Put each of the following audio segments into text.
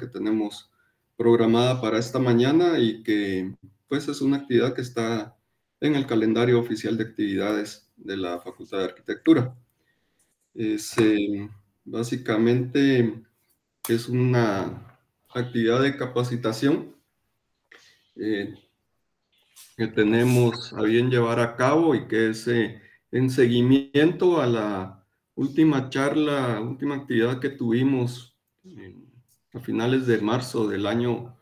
que tenemos programada para esta mañana y que pues es una actividad que está en el calendario oficial de actividades de la Facultad de Arquitectura. Es, eh, básicamente es una actividad de capacitación eh, que tenemos a bien llevar a cabo y que es eh, en seguimiento a la última charla, última actividad que tuvimos en a finales de marzo del año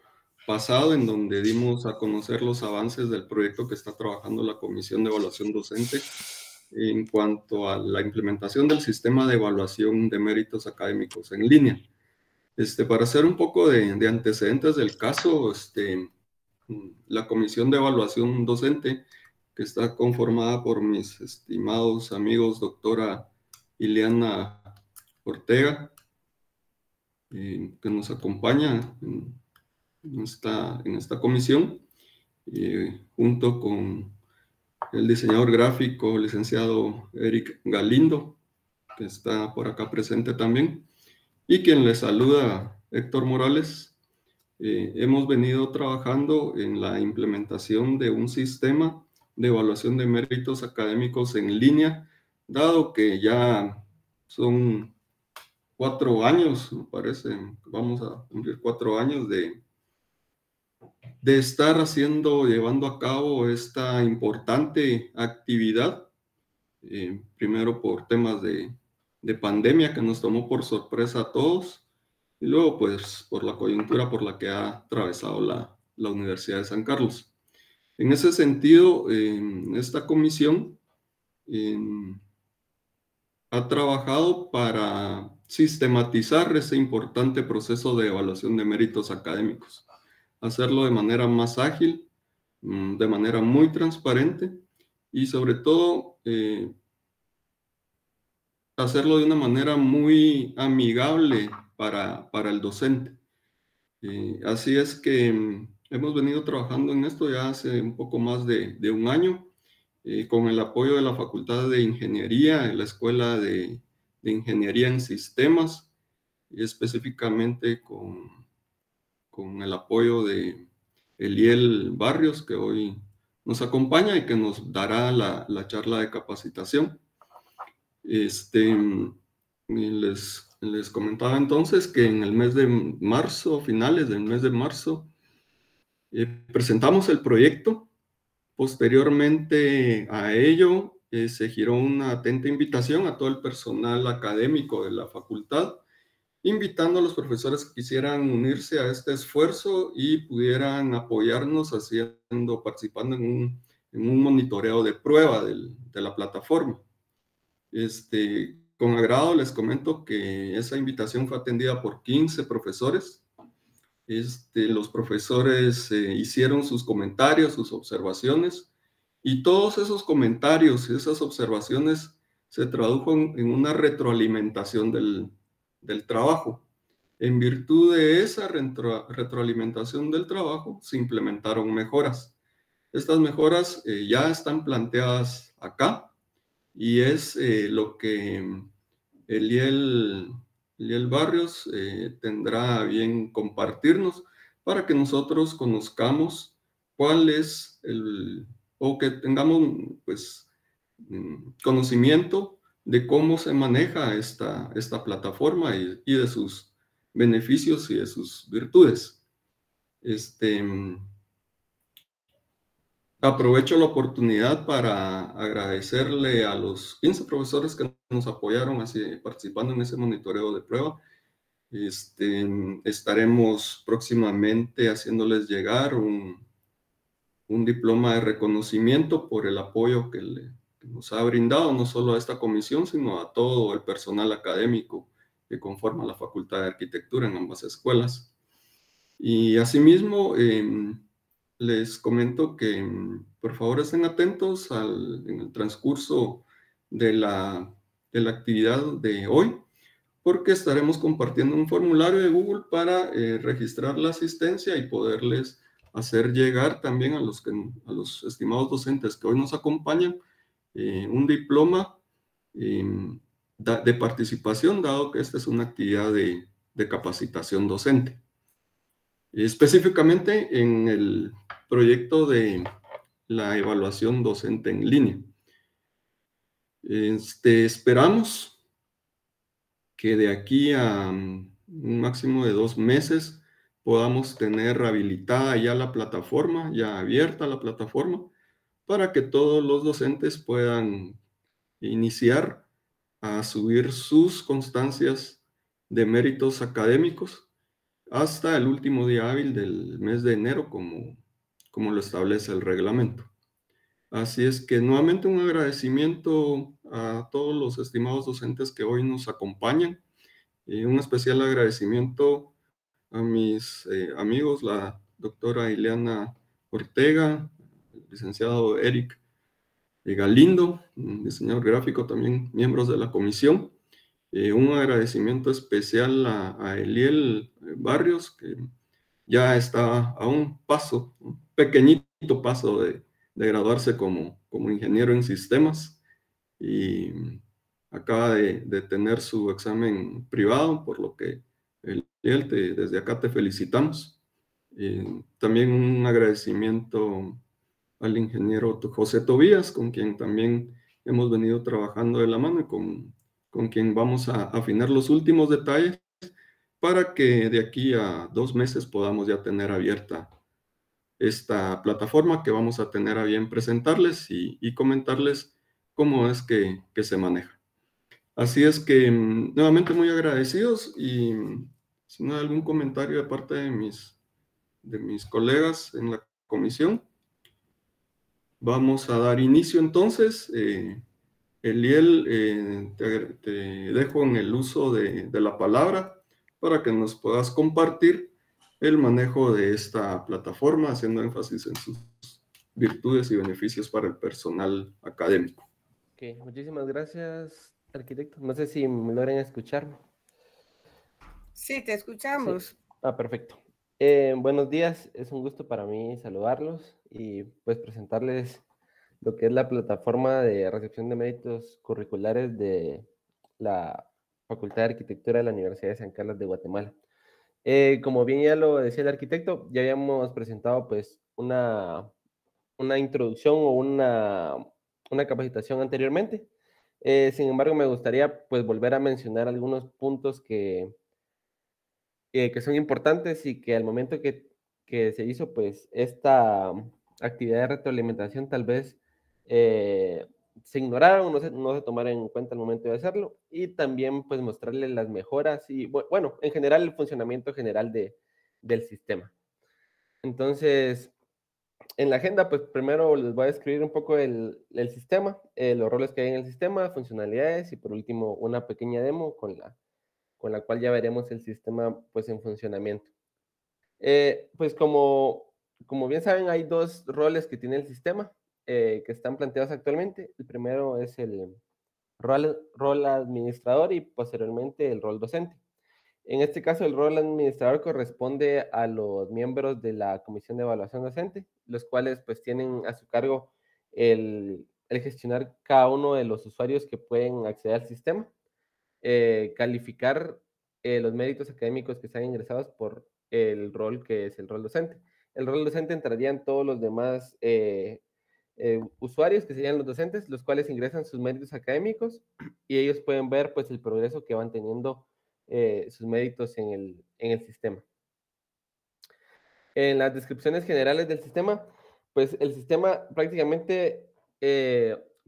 pasado, en donde dimos a conocer los avances del proyecto que está trabajando la Comisión de Evaluación Docente en cuanto a la implementación del sistema de evaluación de méritos académicos en línea. Este, para hacer un poco de, antecedentes del caso, este, la Comisión de Evaluación Docente, que está conformada por mis estimados amigos doctora Ileana Ortega, eh, que nos acompaña en, esta, comisión, eh, junto con el diseñador gráfico, licenciado Eric Galindo, que está por acá presente también, y quien le saluda, Héctor Morales. Eh, hemos venido trabajando en la implementación de un sistema de evaluación de méritos académicos en línea, dado que ya son cuatro años, me parece, vamos a cumplir cuatro años de, de estar haciendo, llevando a cabo esta importante actividad, eh, primero por temas de, de pandemia que nos tomó por sorpresa a todos y luego pues por la coyuntura por la que ha atravesado la, la Universidad de San Carlos. En ese sentido, em, esta comisión em, ha trabajado para Sistematizar ese importante proceso de evaluación de méritos académicos. Hacerlo de manera más ágil, mm, de manera muy transparente y sobre todo eh, hacerlo de una manera muy amigable para, para el docente. Eh, así es que mm, hemos venido trabajando en esto ya hace un poco más de, de un año, eh, con el apoyo de la Facultad de Ingeniería, la Escuela de de ingeniería en sistemas, y específicamente con, con el apoyo de Eliel Barrios, que hoy nos acompaña y que nos dará la, la charla de capacitación. Este, les, les, comentaba entonces que en el mes de marzo, finales del mes de marzo, eh, presentamos el proyecto. Posteriormente a ello, eh, se giró una atenta invitación a todo el personal académico de la facultad, invitando a los profesores que quisieran unirse a este esfuerzo y pudieran apoyarnos haciendo, participando en un, monitoreo de prueba de la plataforma. Este, con agrado les comento que esa invitación fue atendida por 15 profesores. Este, los profesores eh, hicieron sus comentarios, sus observaciones y todos esos comentarios y esas observaciones se tradujo en, una retroalimentación del, trabajo. En virtud de esa retroalimentación del trabajo, se implementaron mejoras. Estas mejoras eh, ya están planteadas acá y es eh, lo que Eliel, el Barrios eh, tendrá bien compartirnos para que nosotros conozcamos cuál es el, o que tengamos pues, mm, conocimiento de cómo se maneja esta, esta plataforma y, y de sus beneficios y de sus virtudes. Este, mm, aprovecho la oportunidad para agradecerle a los 15 profesores que nos apoyaron así, participando en ese monitoreo de prueba. Este, mm, estaremos próximamente haciéndoles llegar un, un diploma de reconocimiento por el apoyo que, nos ha brindado, no solo a esta comisión, sino a todo el personal académico que conforma la Facultad de Arquitectura en ambas escuelas. Y asimismo, em, les comento que em, por favor estén atentos al, en el transcurso de la, actividad de hoy, porque estaremos compartiendo un formulario de Google para eh, registrar la asistencia y poderles hacer llegar también a los, que, los estimados docentes que hoy nos acompañan eh, un diploma em, de participación, dado que esta es una actividad de, capacitación docente. Específicamente en el proyecto de la evaluación docente en línea. Este, esperamos que de aquí a mm, un máximo de dos meses podamos tener habilitada ya la plataforma, ya abierta la plataforma, para que todos los docentes puedan iniciar a subir sus constancias de méritos académicos hasta el último día hábil del mes de enero, como, como lo establece el reglamento. Así es que nuevamente un agradecimiento a todos los estimados docentes que hoy nos acompañan y eh, un especial agradecimiento a mis eh, amigos, la doctora Ileana Ortega, el licenciado Eric eh, Galindo, diseñador gráfico, también miembros de la comisión. Eh, un agradecimiento especial a, Eliel Barrios, que ya está a un paso, un pequeñito paso de, graduarse como, como ingeniero en sistemas y acaba de, de, tener su examen privado, por lo que desde acá te felicitamos. Eh, también un agradecimiento al ingeniero José Tobías, con quien también hemos venido trabajando de la mano y con, con quien vamos a afinar los últimos detalles para que de aquí a dos meses podamos ya tener abierta esta plataforma que vamos a tener a bien presentarles y, y comentarles cómo es que, que, se maneja. Así es que mm, nuevamente muy agradecidos y si no hay algún comentario de parte de mis, de mis colegas en la comisión. Vamos a dar inicio entonces. Eh, Eliel, eh, te, dejo en el uso de, la palabra para que nos puedas compartir el manejo de esta plataforma, haciendo énfasis en sus virtudes y beneficios para el personal académico. Okay, muchísimas gracias, arquitecto. No sé si me logran escucharme. Sí, te escuchamos. Ah, perfecto. Eh, buenos días, es un gusto para mí saludarlos y pues presentarles lo que es la plataforma de recepción de méritos curriculares de la Facultad de Arquitectura de la Universidad de San Carlos de Guatemala. Eh, como bien ya lo decía el arquitecto, ya habíamos presentado pues una, una introducción o una, capacitación anteriormente. Eh, sin embargo, me gustaría pues volver a mencionar algunos puntos que, eh, que son importantes y que al momento que, se hizo, pues esta actividad de retroalimentación tal vez eh, se ignoraron, no se, no se tomaron en cuenta el momento de hacerlo y también pues mostrarles las mejoras y bueno, en general el funcionamiento general de, del sistema. Entonces, en la agenda, pues primero les voy a describir un poco el, sistema, eh, los roles que hay en el sistema, funcionalidades y por último una pequeña demo con la con la cual ya veremos el sistema pues en funcionamiento. Eh, pues como, como bien saben, hay dos roles que tiene el sistema eh, que están planteados actualmente. El primero es el rol, rol administrador y posteriormente el rol docente. En este caso, el rol administrador corresponde a los miembros de la Comisión de Evaluación Docente, los cuales pues tienen a su cargo el, el gestionar cada uno de los usuarios que pueden acceder al sistema, eh, calificar eh, los méritos académicos que están ingresados por el rol que es el rol docente. El rol docente entrarían todos los demás eh, eh, usuarios, que serían los docentes, los cuales ingresan sus méritos académicos y ellos pueden ver pues el progreso que van teniendo sus méritos en el, en el sistema. En las descripciones generales del sistema, pues el sistema prácticamente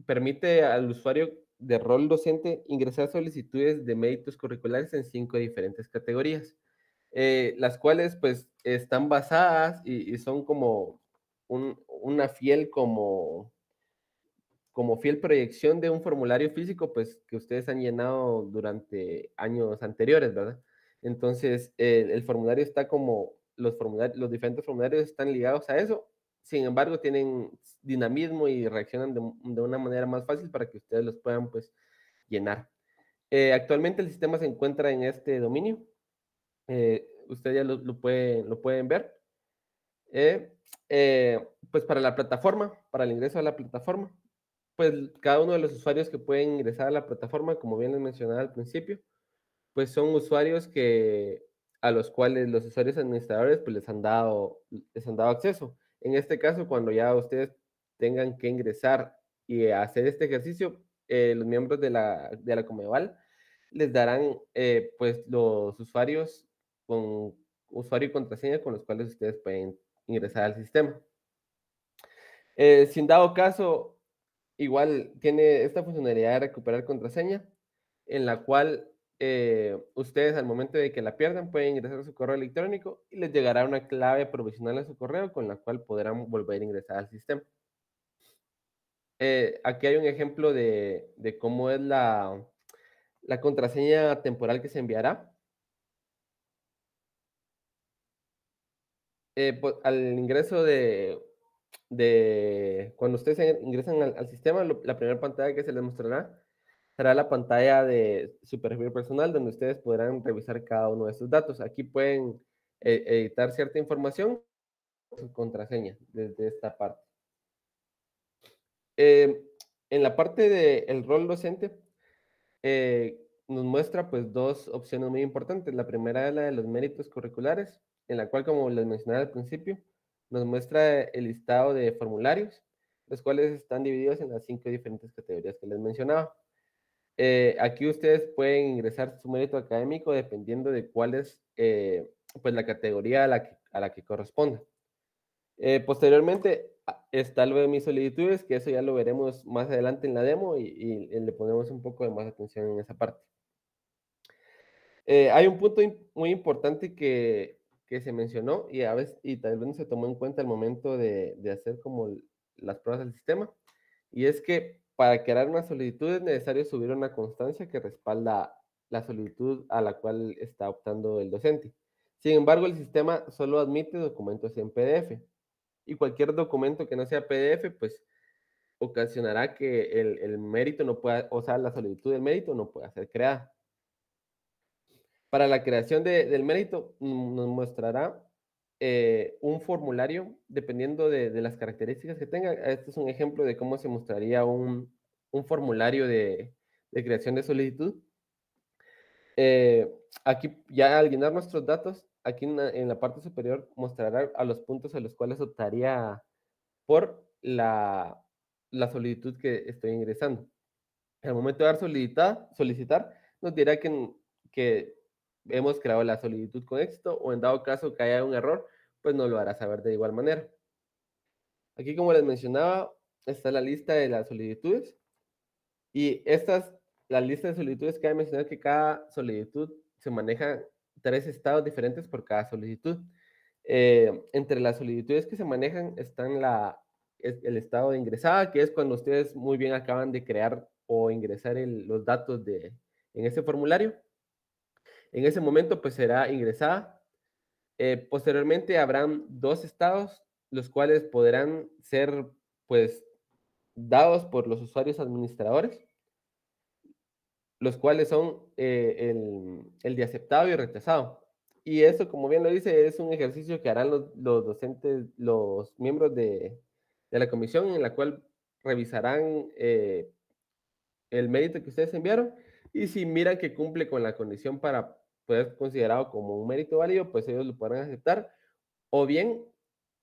permite al usuario de rol docente ingresar solicitudes de méritos curriculares en cinco diferentes categorías, eh, las cuales pues están basadas y, son como un, una fiel como como fiel proyección de un formulario físico, pues que ustedes han llenado durante años anteriores, ¿verdad? Entonces, eh, el formulario está como, los, formularios, los diferentes formularios están ligados a eso sin embargo, tienen dinamismo y reaccionan de, una manera más fácil para que ustedes los puedan pues llenar. Eh, actualmente el sistema se encuentra en este dominio. Eh, ustedes ya lo, pueden, ver. Eh, pues para la plataforma, para el ingreso a la plataforma, pues cada uno de los usuarios que pueden ingresar a la plataforma, como bien les mencionaba al principio, pues son usuarios que a los cuales los usuarios administradores pues les han dado, les han dado acceso. En este caso, cuando ya ustedes tengan que ingresar y hacer este ejercicio, eh, los miembros de la, de Comeval les darán eh, pues los usuarios con usuario y contraseña con los cuales ustedes pueden ingresar al sistema. Eh, sin dado caso, igual tiene esta funcionalidad de recuperar contraseña, en la cual eh, ustedes al momento de que la pierdan pueden ingresar a su correo electrónico y les llegará una clave provisional a su correo con la cual podrán volver a ingresar al sistema. Eh, aquí hay un ejemplo de, cómo es la, la, contraseña temporal que se enviará. Eh, pues, al ingreso de, cuando ustedes ingresan al, sistema, la primera pantalla que se les mostrará será la pantalla de su perfil personal donde ustedes podrán revisar cada uno de estos datos. Aquí pueden eh, editar cierta información, su contraseña desde esta parte. Eh, en la parte del rol docente, eh, nos muestra pues dos opciones muy importantes. La primera es la de los méritos curriculares, en la cual, como les mencionaba al principio, nos muestra el listado de formularios, los cuales están divididos en las cinco diferentes categorías que les mencionaba. Eh, aquí ustedes pueden ingresar su mérito académico dependiendo de cuál es eh, pues la categoría a la que, a corresponda. Eh, posteriormente ah, está lo de mis solicitudes, que eso ya lo veremos más adelante en la demo y, le ponemos un poco de más atención en esa parte. hay un punto muy importante que, se mencionó y a y tal vez no se tomó en cuenta al momento de, de hacer como las pruebas del sistema, y es que para crear una solicitud es necesario subir una constancia que respalda la solicitud a la cual está optando el docente. Sin embargo, el sistema solo admite documentos en PDF y cualquier documento que no sea PDF, pues ocasionará que el, mérito no pueda, o sea, la solicitud del mérito no pueda ser creada. Para la creación del mérito mm, nos mostrará eh, un formulario dependiendo de, las características que tenga. Este es un ejemplo de cómo se mostraría un, formulario de, creación de solicitud. Eh, aquí ya al llenar nuestros datos, aquí en la, parte superior mostrará a los puntos a los cuales optaría por la, solicitud que estoy ingresando. el momento de dar solicitar, solicitar nos dirá que, que hemos creado la solicitud con éxito o en dado caso que haya un error, pues no lo hará saber de igual manera. Aquí, como les mencionaba, está la lista de las solicitudes y estas, la lista de solicitudes, que hay mencionar que cada solicitud se maneja tres estados diferentes por cada solicitud. Eh, entre las solicitudes que se manejan están la, el estado de ingresada, que es cuando ustedes muy bien acaban de crear o ingresar los datos de, en ese formulario. En ese momento, pues será ingresada. Eh, posteriormente habrán dos estados, los cuales podrán ser, pues, dados por los usuarios administradores, los cuales son eh, el, de aceptado y rechazado. Y eso, como bien lo dice, es un ejercicio que harán los, docentes, los miembros de, la comisión, en la cual revisarán eh, el mérito que ustedes enviaron y si miran que cumple con la condición para ser considerado como un mérito válido, pues ellos lo podrán aceptar o bien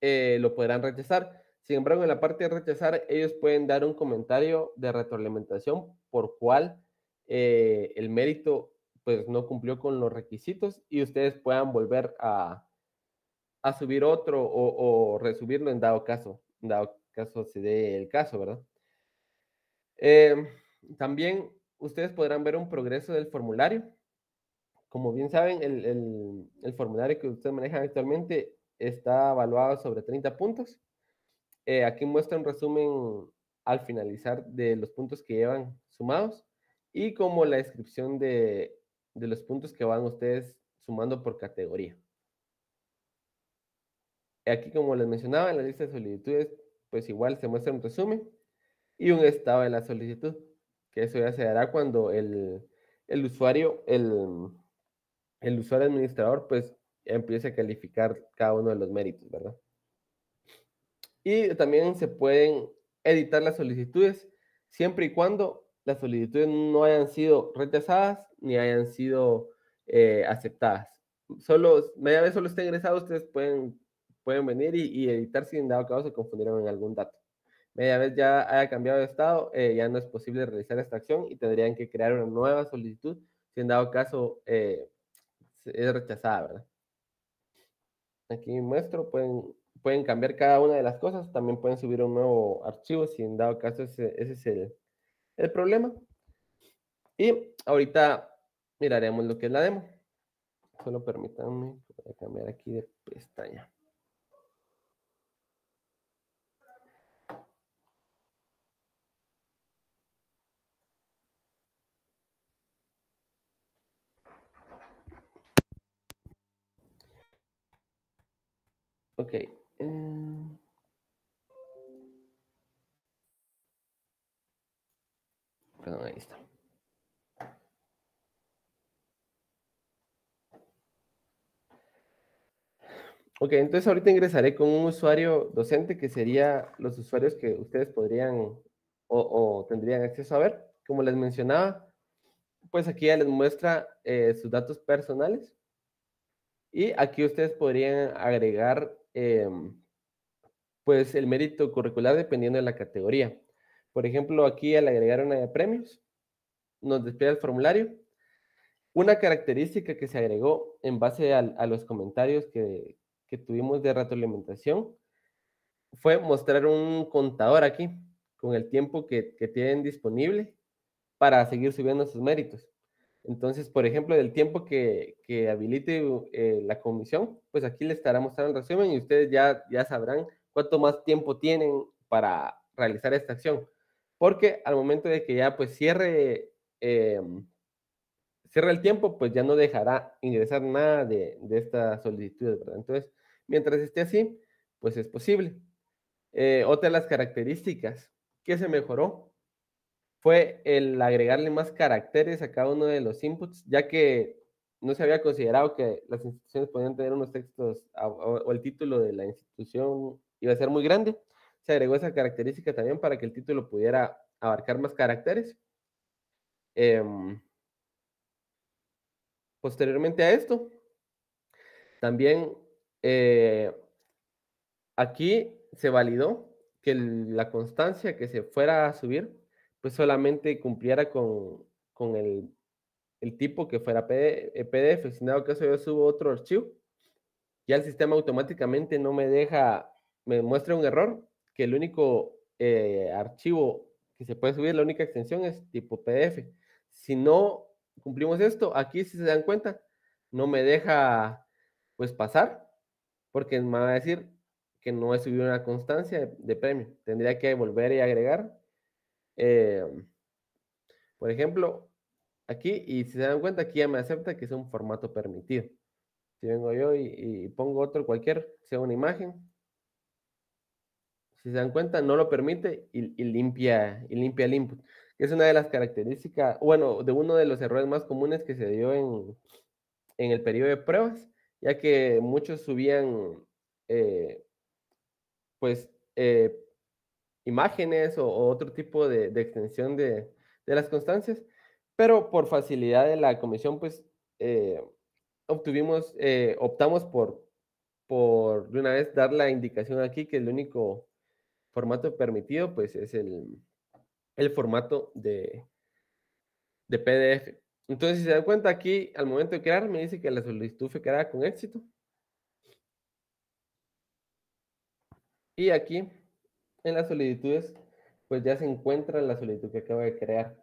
eh, lo podrán rechazar. Sin embargo, en la parte de rechazar, ellos pueden dar un comentario de retroalimentación por cual eh, el mérito pues no cumplió con los requisitos y ustedes puedan volver a, subir otro o, resubirlo en dado caso, en dado caso se dé el caso, ¿verdad? Em, también ustedes podrán ver un progreso del formulario como bien saben, el, el, formulario que ustedes manejan actualmente está evaluado sobre 30 puntos. Eh, aquí muestra un resumen al finalizar de los puntos que llevan sumados y como la descripción de, de los puntos que van ustedes sumando por categoría. Aquí, como les mencionaba, en la lista de solicitudes, pues igual se muestra un resumen y un estado de la solicitud, que eso ya se dará cuando el, el usuario, el, el usuario administrador pues empiece a calificar cada uno de los méritos, ¿verdad? Y también se pueden editar las solicitudes siempre y cuando las solicitudes no hayan sido rechazadas ni hayan sido eh, aceptadas. Solo, media vez solo esté ingresado, ustedes pueden, pueden venir y, editar si en dado caso se confundieron en algún dato. Media vez ya haya cambiado de estado, eh, ya no es posible realizar esta acción y tendrían que crear una nueva solicitud si en dado caso eh, es rechazada, ¿verdad? Aquí muestro, pueden, pueden cambiar cada una de las cosas, también pueden subir un nuevo archivo si en dado caso ese, es el, el problema. Y ahorita miraremos lo que es la demo. Solo permítanme cambiar aquí de pestaña. Ok. Eh, perdón, ahí está. Ok, entonces ahorita ingresaré con un usuario docente que sería los usuarios que ustedes podrían o, tendrían acceso a ver. Como les mencionaba, pues aquí ya les muestra eh, sus datos personales y aquí ustedes podrían agregar Em, pues el mérito curricular dependiendo de la categoría. Por ejemplo, aquí al agregar una de premios, nos despliega el formulario. Una característica que se agregó en base a, los comentarios que, tuvimos de retroalimentación fue mostrar un contador aquí con el tiempo que, tienen disponible para seguir subiendo sus méritos. Entonces, por ejemplo, del tiempo que, habilite uh, eh, la comisión, pues aquí les estará mostrando el resumen y ustedes ya, ya sabrán cuánto más tiempo tienen para realizar esta acción. Porque al momento de que ya pues cierre, em, el tiempo, pues ya no dejará ingresar nada de, esta solicitud. ¿verdad? Entonces, mientras esté así, pues es posible. Eh, otra de las características que se mejoró fue el agregarle más caracteres a cada uno de los inputs, ya que no se había considerado que las instituciones podían tener unos textos o el título de la institución iba a ser muy grande. Se agregó esa característica también para que el título pudiera abarcar más caracteres. Em, posteriormente a esto, también eh, aquí se validó que la constancia que se fuera a subir pues solamente cumpliera con, el, tipo que fuera PDF. Eh, si en dado caso yo subo otro archivo, ya el sistema automáticamente no me deja, me muestra un error, que el único eh, archivo que se puede subir, la única extensión es tipo PDF. Si no cumplimos esto, aquí si se dan cuenta, no me deja pues pasar, porque me va a decir que no he subido una constancia de premio. Tendría que volver y agregar eh, por ejemplo, aquí, y si se dan cuenta, aquí ya me acepta que es un formato permitido. Si vengo yo y, pongo otro cualquier, sea una imagen, si se dan cuenta, no lo permite y, limpia, y limpia el input. Es una de las características, bueno, de uno de los errores más comunes que se dio en, en el periodo de pruebas, ya que muchos subían, eh, pues, eh, imágenes o, otro tipo de, extensión de, las constancias, pero por facilidad de la comisión, pues eh, obtuvimos, eh, optamos por, por de una vez dar la indicación aquí que el único formato permitido, pues es el, formato de, de PDF. Entonces, si se dan cuenta aquí, al momento de crear, me dice que la solicitud fue creada con éxito. Y aquí en las solicitudes, pues ya se encuentra la solicitud que acabo de crear.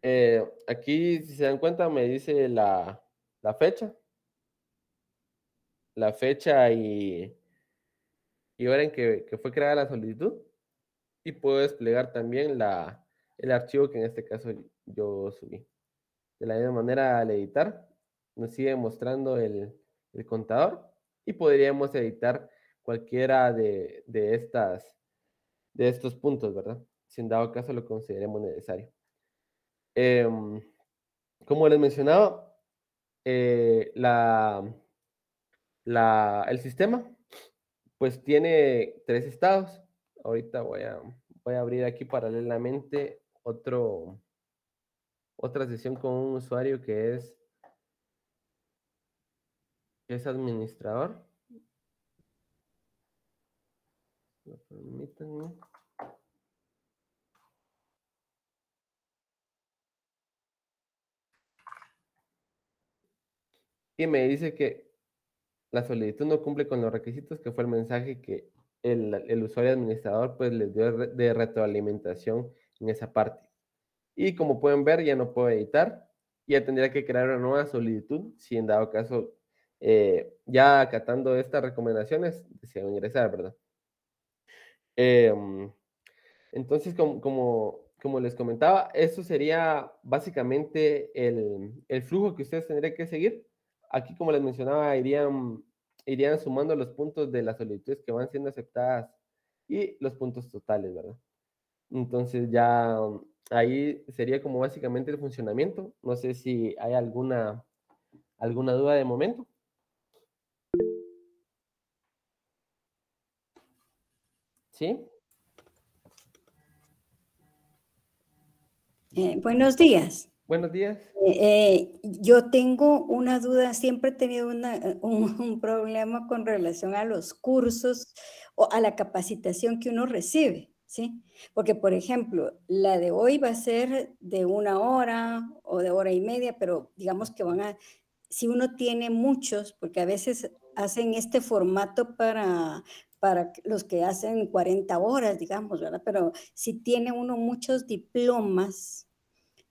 Eh, aquí, si se dan cuenta, me dice la, fecha. La fecha y, y hora en que, fue creada la solicitud. Y puedo desplegar también la, el archivo que en este caso yo subí. De la misma manera, al editar, nos sigue mostrando el, contador y podríamos editar cualquiera de, de estas de estos puntos, ¿verdad? Si en dado caso lo consideremos necesario. Em, como les mencionaba, mencionado eh, la, la, el sistema pues tiene tres estados. Ahorita voy a, voy a abrir aquí paralelamente otro, otra sesión con un usuario que es, que es administrador. Permítanme. Y me dice que la solicitud no cumple con los requisitos, que fue el mensaje que el, el usuario administrador pues les dio de retroalimentación en esa parte. Y como pueden ver, ya no puedo editar. Ya tendría que crear una nueva solicitud si en dado caso, eh, ya acatando estas recomendaciones, deseo ingresar, ¿verdad? Em, entonces, como, como, les comentaba, eso sería básicamente el, flujo que ustedes tendrían que seguir. Aquí, como les mencionaba, irían, irían sumando los puntos de las solicitudes que van siendo aceptadas y los puntos totales, ¿verdad? Entonces ya um, ahí sería como básicamente el funcionamiento. No sé si hay alguna, alguna duda de momento. ¿Sí? Eh, buenos días. Buenos días. Eh, eh, yo tengo una duda, siempre he tenido un, un, problema con relación a los cursos o a la capacitación que uno recibe, ¿sí? Porque, por ejemplo, la de hoy va a ser de una hora o de hora y media, pero digamos que van a, si uno tiene muchos, porque a veces hacen este formato para para los que hacen 40 horas, digamos, ¿verdad? Pero si tiene uno muchos diplomas,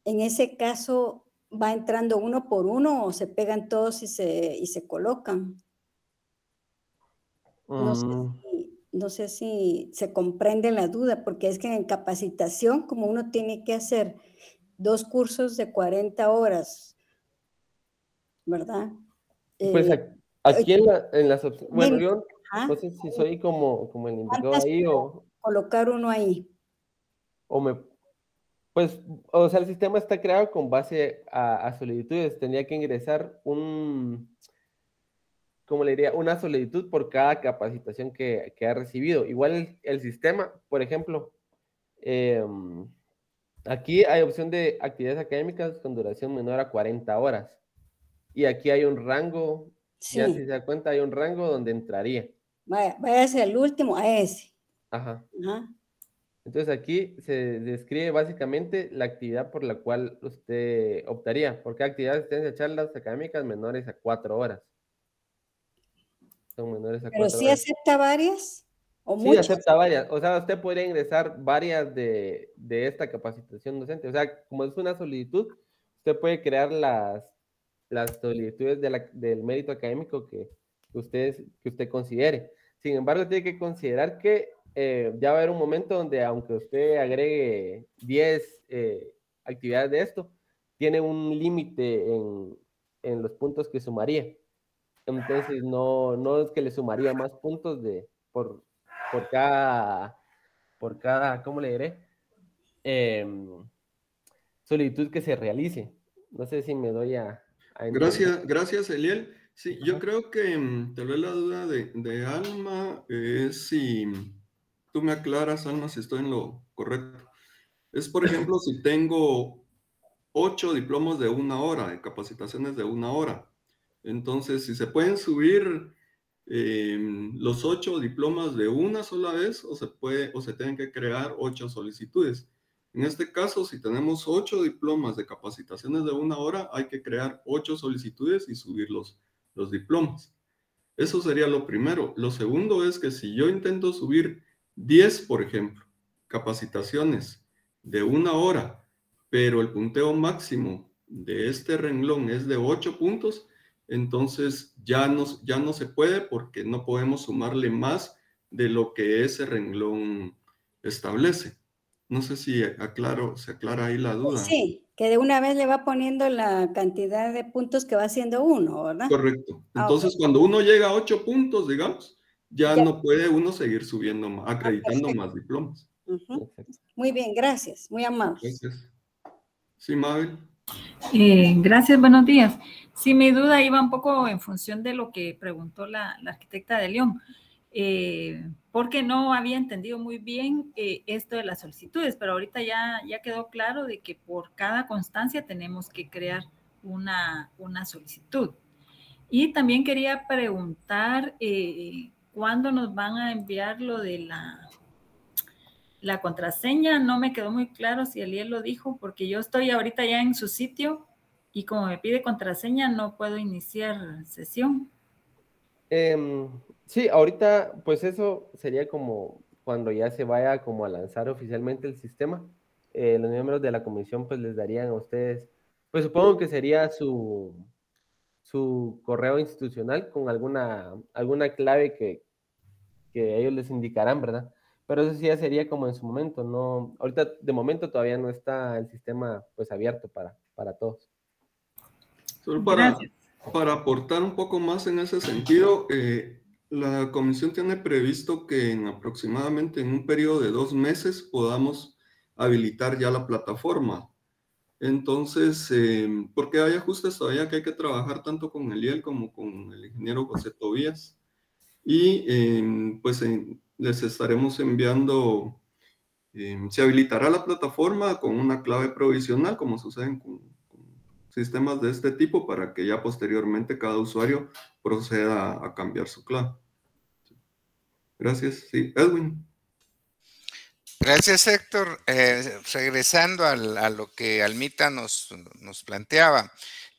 en ese caso va entrando uno por uno o se pegan todos y se, se colocan. Mm. No, sé si, se comprende la duda, porque es que en capacitación, como uno tiene que hacer dos cursos de 40 horas, ¿verdad? Pues eh, aquí en, la, en las... Bueno, entonces, si soy como, como el indicador ahí o... Colocar uno ahí. O me... Pues, o sea, el sistema está creado con base a, solicitudes. Tendría que ingresar un, ¿cómo le diría, una solicitud por cada capacitación que, ha recibido. Igual el, sistema, por ejemplo, em, aquí hay opción de actividades académicas con duración menor a 40 horas. Y aquí hay un rango, ya si se da cuenta, hay un rango donde entraría. Vaya, vaya a ser el último a ese. Ajá. Entonces aquí se describe básicamente la actividad por la cual usted optaría. ¿Por qué actividades, asistencia, charlas académicas menores a cuatro horas. Son menores a Pero cuatro si horas. acepta varias o sí, muchas. acepta varias. O sea, usted podría ingresar varias de, de, esta capacitación docente. O sea, como es una solicitud, usted puede crear las, las solicitudes del mérito académico que, que, que usted considere. Sin embargo, tiene que considerar que eh, ya va a haber un momento donde, aunque usted agregue 10 eh, actividades de esto, tiene un límite en, los puntos que sumaría. Entonces, no, es que le sumaría más puntos de, por, por cada, por cada, ¿cómo le diré? Em, solicitud que se realice. No sé si me doy a... gracias, gracias, Eliel. Sí, yo creo que mm, te doy la duda de, Alma es si tú me aclaras, Alma, si estoy en lo correcto. Es, por ejemplo, si tengo ocho diplomas de una hora, de capacitaciones de una hora. Entonces, si se pueden subir em, los ocho diplomas de una sola vez o se, puede, o se tienen que crear ocho solicitudes. En este caso, si tenemos ocho diplomas de capacitaciones de una hora, hay que crear ocho solicitudes y subirlos los diplomas. Eso sería lo primero. Lo segundo es que si yo intento subir 10, por ejemplo, capacitaciones de una hora, pero el punteo máximo de este renglón es de 8 puntos, entonces ya no, ya no se puede porque no podemos sumarle más de lo que ese renglón establece. No sé si se aclara ahí la duda. Sí, que de una vez le va poniendo la cantidad de puntos que va haciendo uno, ¿verdad? Correcto. Ah, Entonces, cuando uno llega a ocho puntos, digamos, ya, no puede uno seguir subiendo, más, ah, acreditando más diplomas. Muy bien, gracias. Muy amable. Gracias. Sí, Mabel. Eh, gracias, buenos días. Sí, mi duda iba un poco en función de lo que preguntó la, la arquitecta de León. Eh, porque no había entendido muy bien eh, esto de las solicitudes, pero ahorita ya, ya quedó claro de que por cada constancia tenemos que crear una, una solicitud. Y también quería preguntar eh, cuándo nos van a enviar lo de la, la contraseña. No me quedó muy claro si Eliel lo dijo, porque yo estoy ahorita ya en su sitio y como me pide contraseña no puedo iniciar sesión. Eh, Sí, ahorita, pues eso sería como cuando ya se vaya como a lanzar oficialmente el sistema. Eh, los miembros de la comisión pues les darían a ustedes, pues supongo que sería su, su correo institucional con alguna, alguna clave que, ellos les indicarán, ¿verdad? Pero eso sí ya sería como en su momento, no, ahorita de momento todavía no está el sistema pues abierto para, para todos. Solo para, para aportar un poco más en ese sentido, eh, la comisión tiene previsto que en aproximadamente en un periodo de dos meses podamos habilitar ya la plataforma. Entonces, em, porque hay ajustes todavía que hay que trabajar tanto con el IEL como con el ingeniero José Tobías. Y em, pues les estaremos enviando, em, se habilitará la plataforma con una clave provisional, como sucede con sistemas de este tipo para que ya posteriormente cada usuario proceda a cambiar su clave. Gracias. Sí, Edwin. Gracias, Héctor. Eh, regresando a lo que Almita nos, nos planteaba,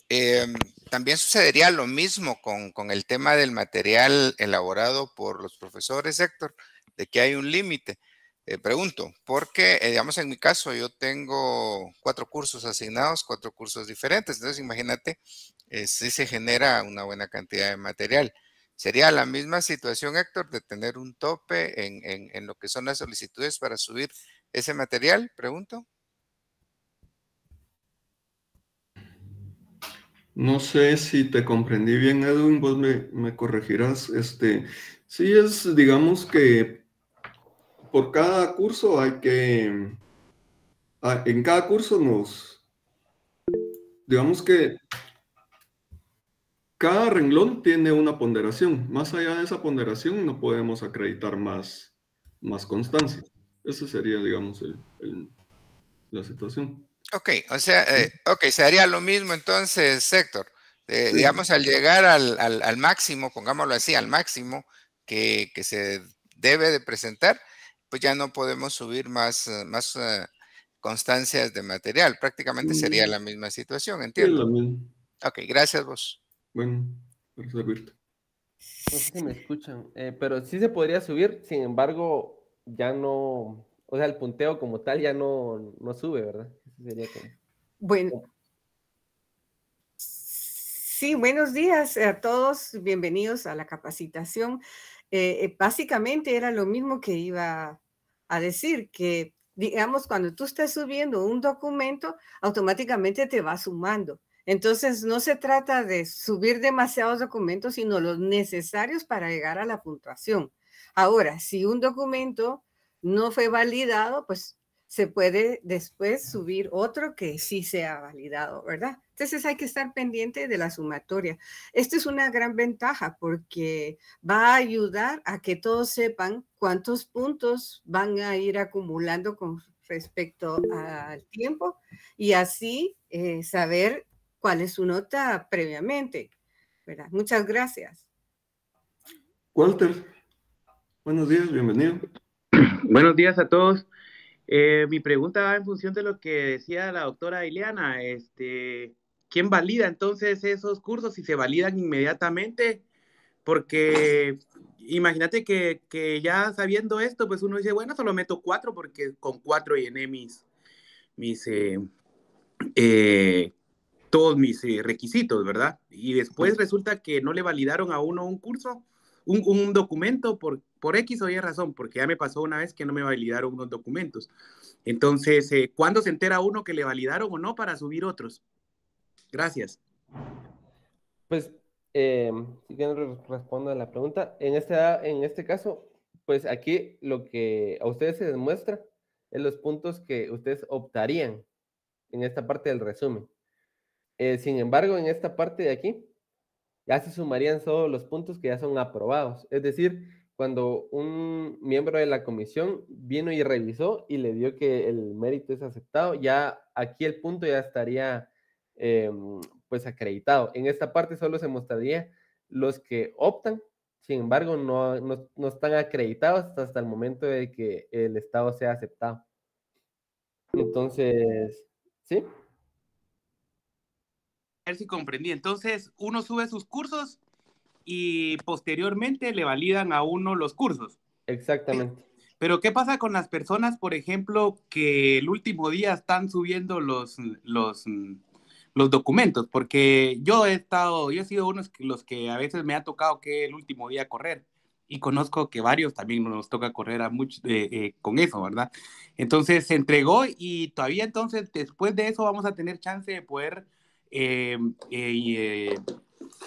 eh, también sucedería lo mismo con, el tema del material elaborado por los profesores, Héctor, de que hay un límite. Eh, pregunto, porque eh, digamos en mi caso yo tengo cuatro cursos asignados, cuatro cursos diferentes, entonces imagínate eh, si se genera una buena cantidad de material. Sería la misma situación, Héctor, de tener un tope en, lo que son las solicitudes para subir ese material, pregunto. No sé si te comprendí bien, Edwin, vos me, me corregirás. Este, sí es, digamos que por cada curso hay que, ah, en cada curso nos, digamos que cada renglón tiene una ponderación. Más allá de esa ponderación no podemos acreditar más, más constancia. Esa sería, digamos, la situación. Ok, o sea, eh, ok, okay, sería lo mismo entonces, sector. Eh, digamos, al llegar al, al, máximo, pongámoslo así, al máximo que, que se debe de presentar, pues ya no podemos subir más, eh, más eh, constancias de material. Prácticamente sería mm. la misma situación, entiendo. Sí, Ok, gracias vos. Bueno, gracias. Alberto. No sé si me escuchan, eh, pero sí se podría subir, sin embargo, ya no, o sea, el punteo como tal ya no, sube, ¿verdad? Bueno. Sí, buenos días a todos, bienvenidos a la capacitación. Eh, eh, básicamente era lo mismo que iba a decir, que digamos, cuando tú estás subiendo un documento, automáticamente te va sumando. Entonces, no se trata de subir demasiados documentos, sino los necesarios para llegar a la puntuación. Ahora, si un documento no fue validado, pues se puede después subir otro que sí sea validado, ¿verdad? Entonces hay que estar pendiente de la sumatoria. Esta es una gran ventaja porque va a ayudar a que todos sepan cuántos puntos van a ir acumulando con respecto al tiempo y así eh, saber cuál es su nota previamente. Muchas gracias. Walter, buenos días, bienvenido. Buenos días a todos. Eh, mi pregunta va en función de lo que decía la doctora Ileana. Este, ¿quién valida entonces esos cursos si se validan inmediatamente? Porque imagínate que, que, ya sabiendo esto, pues uno dice, bueno, solo meto cuatro porque con cuatro llené mis, mis eh, eh, todos mis eh, requisitos, ¿verdad? Y después resulta que no le validaron a uno un curso, un, un documento por, por X o Y razón, porque ya me pasó una vez que no me validaron unos documentos. Entonces, eh, ¿cuándo se entera uno que le validaron o no para subir otros? Gracias. Pues, em, si quieren responder a la pregunta, en, esta, en este caso, pues aquí lo que a ustedes se demuestra es los puntos que ustedes optarían en esta parte del resumen. Eh, sin embargo, en esta parte de aquí, ya se sumarían todos los puntos que ya son aprobados. Es decir, cuando un miembro de la comisión vino y revisó y le dio que el mérito es aceptado, ya aquí el punto ya estaría Em, pues acreditado. En esta parte solo se mostraría los que optan, sin embargo, no, están acreditados hasta el momento de que el Estado sea aceptado. Entonces, ¿sí? A ver si comprendí. Entonces, uno sube sus cursos y posteriormente le validan a uno los cursos. Exactamente. Pero ¿qué pasa con las personas, por ejemplo, que el último día están subiendo los, los, los documentos, porque yo he estado, yo he sido uno de los que a veces me ha tocado que el último día correr y conozco que varios también nos toca correr a eh, eh, con eso, ¿verdad? Entonces se entregó y todavía entonces después de eso vamos a tener chance de poder em, eh,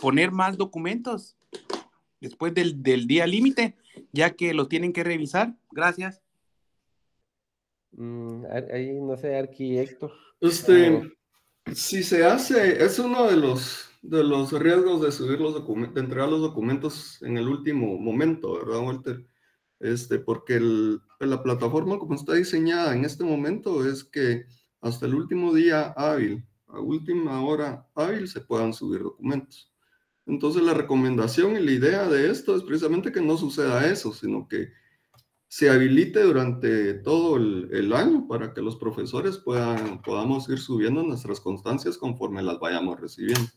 poner más documentos después del, día límite, ya que los tienen que revisar. Gracias. Mm, ahí no sé, Arquitecto. Usted... Si se hace, es uno de los, de los riesgos de subir los documentos, entregar los documentos en el último momento, ¿verdad, Walter? Este, porque la plataforma como está diseñada en este momento es que hasta el último día hábil, a última hora hábil, se puedan subir documentos. Entonces la recomendación y la idea de esto es precisamente que no suceda eso, sino que se habilite durante todo el, año para que los profesores puedan, podamos ir subiendo nuestras constancias conforme las vayamos recibiendo.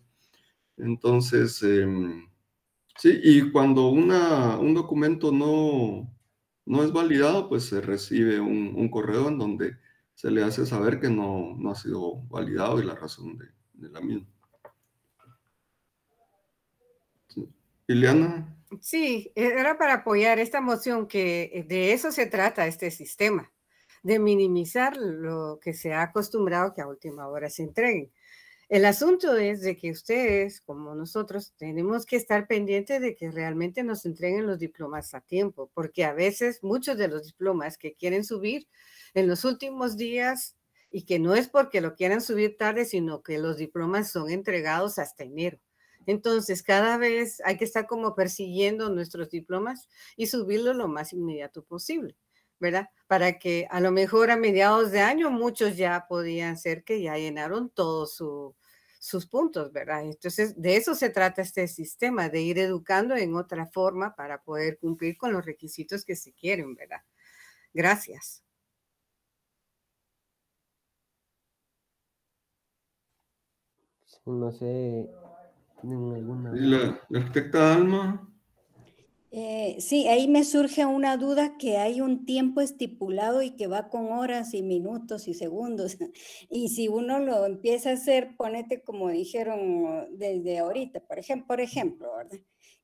Entonces, em, sí, y cuando un documento no, no es validado, pues se recibe un, correo en donde se le hace saber que no, ha sido validado y la razón de, la misma. Sí. Sí, e, era para apoyar esta moción que eh, de eso se trata este sistema, de minimizar lo que se ha acostumbrado que a última hora se entreguen. El asunto es de que ustedes, como nosotros, tenemos que estar pendientes de que realmente nos entreguen los diplomas a tiempo, porque a veces muchos de los diplomas que quieren subir en los últimos días, y que no es porque lo quieran subir tarde, sino que los diplomas son entregados hasta enero. Entonces, cada vez hay que estar como persiguiendo nuestros diplomas y subirlo lo más inmediato posible, ¿verdad? Para que a lo mejor a mediados de año muchos ya podían ser que ya llenaron todos sus puntos, ¿verdad? Entonces, de eso se trata este sistema, de ir educando en otra forma para poder cumplir con los requisitos que se quieren, ¿verdad? Gracias. No sé ¿Y La, la, Alma. Eh, sí, ahí me surge una duda que hay un tiempo estipulado y que va con horas y minutos y segundos. Y si uno lo empieza a hacer, ponete como dijeron desde ahorita, por ejemplo, por ejemplo,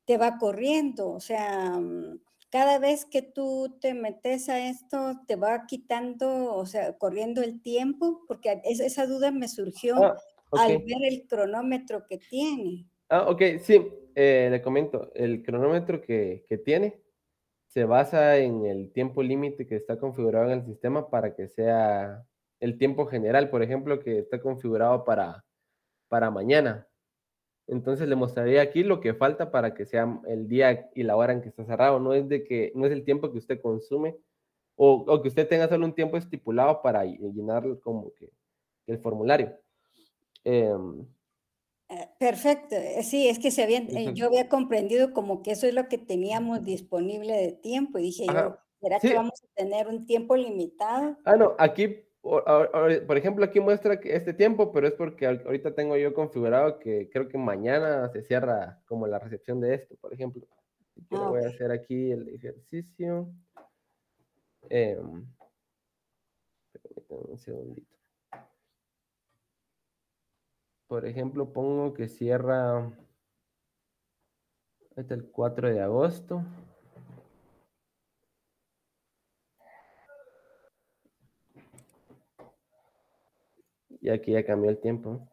te va corriendo, o sea, cada vez que tú te metes a esto, te va quitando, o sea, corriendo el tiempo, porque esa duda me surgió ah, al ver el cronómetro que tiene. Ah, ok, sí, eh, le comento, el cronómetro que, tiene se basa en el tiempo límite que está configurado en el sistema para que sea el tiempo general, por ejemplo, que está configurado para, para mañana. Entonces le mostraría aquí lo que falta para que sea el día y la hora en que está cerrado. No es, de que, no es el tiempo que usted consume o, que usted tenga solo un tiempo estipulado para llenar como que, el formulario. Em, Ah, perfecto, eh, sí, es que se eh, yo había comprendido como que eso es lo que teníamos disponible de tiempo y dije, yo, ¿será que vamos a tener un tiempo limitado? Ah, no, aquí, por ejemplo, aquí muestra este tiempo, pero es porque ahorita tengo yo configurado que creo que mañana se cierra como la recepción de esto, por ejemplo. Ah, voy a hacer aquí el ejercicio. Em, un segundito por ejemplo, pongo que cierra el 4 de agosto. Y aquí ya cambió el tiempo.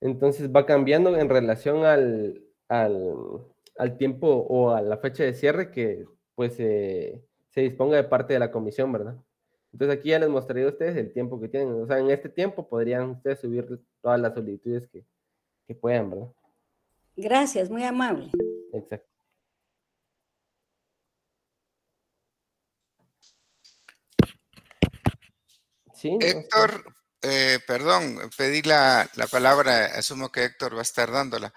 Entonces va cambiando en relación al, al, tiempo o a la fecha de cierre que pues se disponga de parte de la comisión, ¿verdad? Entonces aquí ya les mostraré a ustedes el tiempo que tienen. O sea, en este tiempo podrían ustedes subir todas las solicitudes que, puedan, ¿verdad? Gracias, muy amable. Exacto. Héctor, eh, perdón, pedí la, palabra, asumo que Héctor va a estar dándola.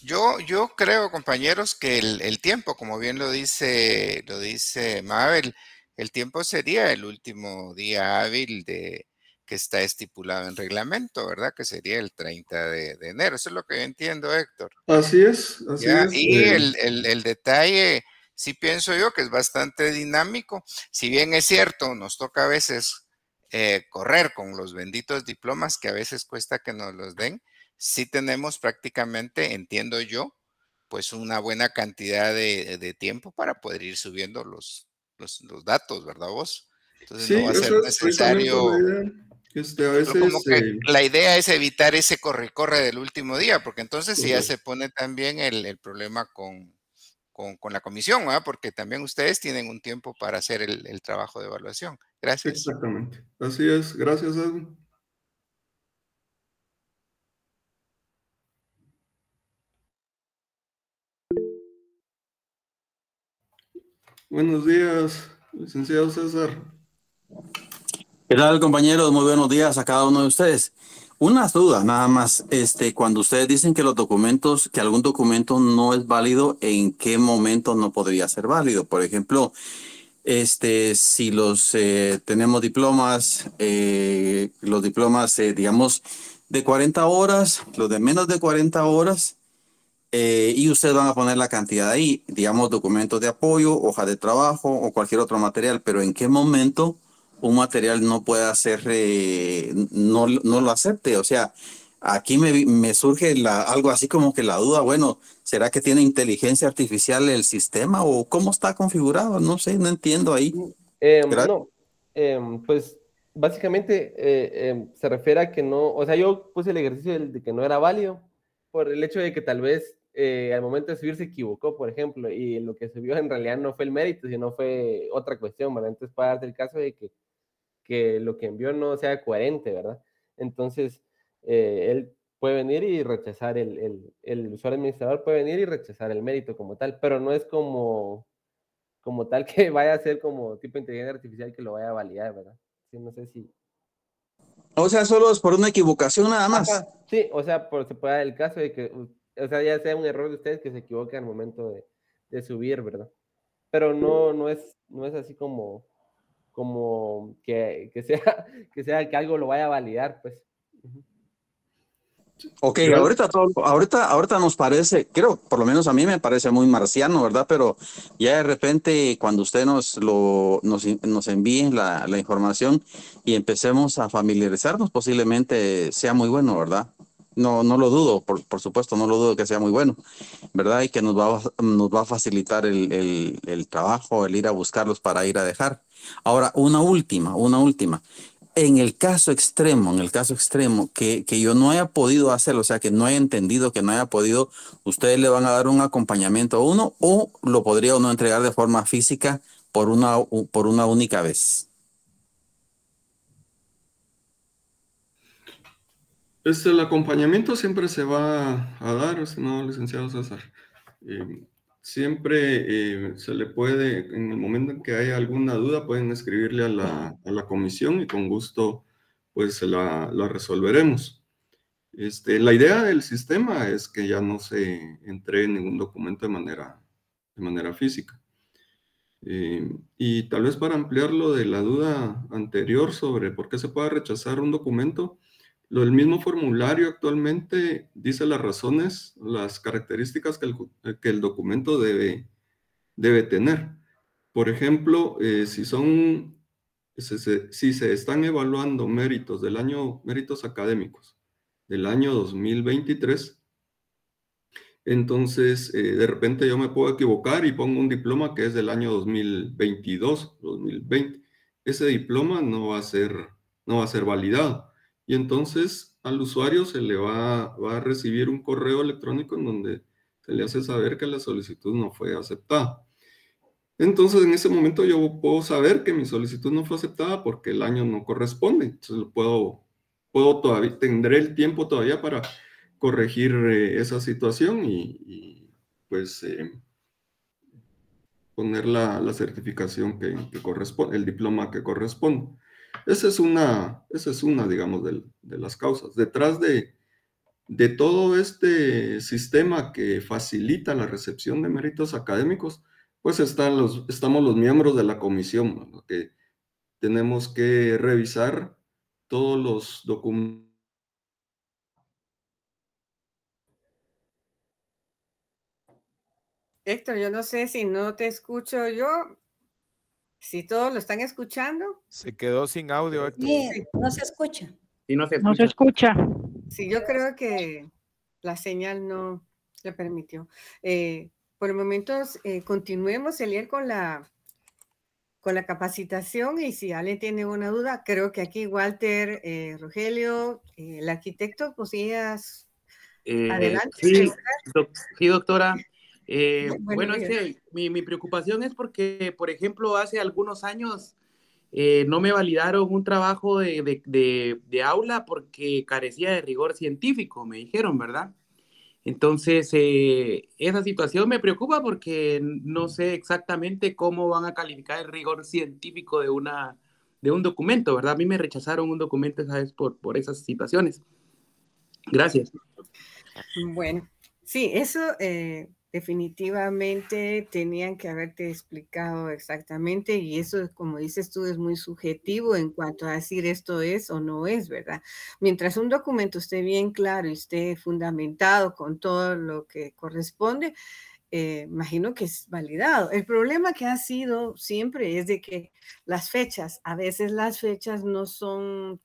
Yo, yo creo, compañeros, que el, el tiempo, como bien lo dice, lo dice Mabel, el tiempo sería el último día hábil de, que está estipulado en reglamento, ¿verdad? Que sería el 30 de, enero. Eso es lo que yo entiendo, Héctor. Así es, así es. Y eh. el, detalle, sí pienso yo que es bastante dinámico. Si bien es cierto, nos toca a veces eh, correr con los benditos diplomas que a veces cuesta que nos los den, sí tenemos prácticamente, entiendo yo, pues una buena cantidad de tiempo para poder ir subiendo los, los, datos, ¿verdad vos? Entonces no va a ser necesario. la idea es evitar ese corre-corre del último día, porque entonces ya se pone también el, problema con, la comisión, ¿verdad? porque también ustedes tienen un tiempo para hacer el, el trabajo de evaluación. Gracias. Exactamente. Así es. Gracias, Edwin. Buenos días, licenciado César. ¿Qué tal, compañeros? Muy buenos días a cada uno de ustedes. Unas dudas nada más, este, cuando ustedes dicen que los documentos, que algún documento no es válido, ¿en qué momento no podría ser válido? Por ejemplo, este, si los eh, tenemos diplomas, eh, los diplomas, eh, digamos, de 40 horas, los de menos de 40 horas, eh, y ustedes van a poner la cantidad ahí, digamos documentos de apoyo, hoja de trabajo o cualquier otro material, pero en qué momento un material no puede ser, eh, no, lo acepte. O sea, aquí me, surge la, algo así como que la duda, bueno, ¿será que tiene inteligencia artificial el sistema o cómo está configurado? No sé, no entiendo ahí. Eh, pues básicamente eh, em, se refiere a que no, o sea, yo puse el ejercicio de que no era válido por el hecho de que tal vez eh, al momento de subir se equivocó, por ejemplo, y lo que subió en realidad no fue el mérito, sino fue otra cuestión, ¿verdad? Entonces puede darse el caso de que, lo que envió no sea coherente, ¿verdad? Entonces, eh, él puede venir y rechazar, el, el, usuario administrador puede venir y rechazar el mérito como tal, pero no es como, como tal que vaya a ser como tipo de inteligencia artificial que lo vaya a validar, ¿verdad? Sí, no sé si... O sea, solo es por una equivocación nada más. Sí, o sea, por, se puede dar el caso de que o sea, ya sea un error de ustedes que se equivoquen al momento de, de, subir, ¿verdad? Pero no, no, es, no es así como, como que, que, sea, que sea que algo lo vaya a validar, pues. Ok, ahorita, ahorita, ahorita nos parece, creo, por lo menos a mí me parece muy marciano, ¿verdad? Pero ya de repente cuando usted nos, lo, nos, nos envíe la, la, información y empecemos a familiarizarnos, posiblemente sea muy bueno, ¿verdad? no, no lo dudo, por, supuesto, no lo dudo que sea muy bueno, ¿verdad? Y que nos va, nos va a facilitar el, trabajo, el ir a buscarlos para ir a dejar. Ahora, una última, una última en el caso extremo, en el caso extremo, que, yo no haya podido hacer, o sea, que no haya entendido, que no haya podido, ustedes le van a dar un acompañamiento a uno o lo podría uno entregar de forma física por por una única vez. Este, el acompañamiento siempre se va a dar, no, licenciado César. Eh, siempre eh, se le puede, en el momento en que haya alguna duda, pueden escribirle a la, a la comisión y con gusto pues la, la resolveremos. Este, la idea del sistema es que ya no se entregue ningún documento de manera, de manera física. Eh, y tal vez para ampliar lo de la duda anterior sobre por qué se puede rechazar un documento, el mismo formulario actualmente dice las razones, las características que el, eh, documento debe, debe tener. Por ejemplo, eh, si, son, se, están evaluando méritos del año, méritos académicos del año 2023, entonces eh, de repente yo me puedo equivocar y pongo un diploma que es del año 2022, 2020. Ese diploma no va a ser, no va a ser validado y entonces al usuario se le va, a recibir un correo electrónico en donde se le hace saber que la solicitud no fue aceptada. Entonces, en ese momento yo puedo saber que mi solicitud no fue aceptada porque el año no corresponde. Entonces, puedo, puedo todavía, tendré el tiempo todavía para corregir eh, esa situación y, pues eh, poner la, certificación que, corresponde, el diploma que corresponde. Esa es una, es una digamos, de, las causas. Detrás de, todo este sistema que facilita la recepción de méritos académicos, pues están los, estamos los miembros de la comisión, que tenemos que revisar todos los documentos. Héctor, yo no sé si no te escucho yo, si todos lo están escuchando. Se quedó sin audio. Sí, no se escucha. Sí, no se escucha. No se escucha. Sí, yo creo que la señal no le permitió. Eh, por el momento, eh, continuemos, Eliel, con la, con la capacitación y si alguien tiene una duda, creo que aquí Walter, eh, Rogelio, el arquitecto, pues Adelante. sí, doctora. Eh, bueno, mi, preocupación es porque, por ejemplo, hace algunos años eh, no me validaron un trabajo de, de, aula porque carecía de rigor científico, me dijeron, ¿verdad? Entonces, eh, esa situación me preocupa porque no sé exactamente cómo van a calificar el rigor científico de, una, de un documento, ¿verdad? A mí me rechazaron un documento esa vez por, por esas situaciones. Gracias. Bueno, sí, eso definitivamente tenían que haberte explicado exactamente y eso, como dices tú, es muy subjetivo en cuanto a decir esto es o no es, ¿verdad? Mientras un documento esté bien claro y esté fundamentado con todo lo que corresponde, eh, imagino que es validado. El problema que ha sido siempre es de que las fechas, a veces las fechas no son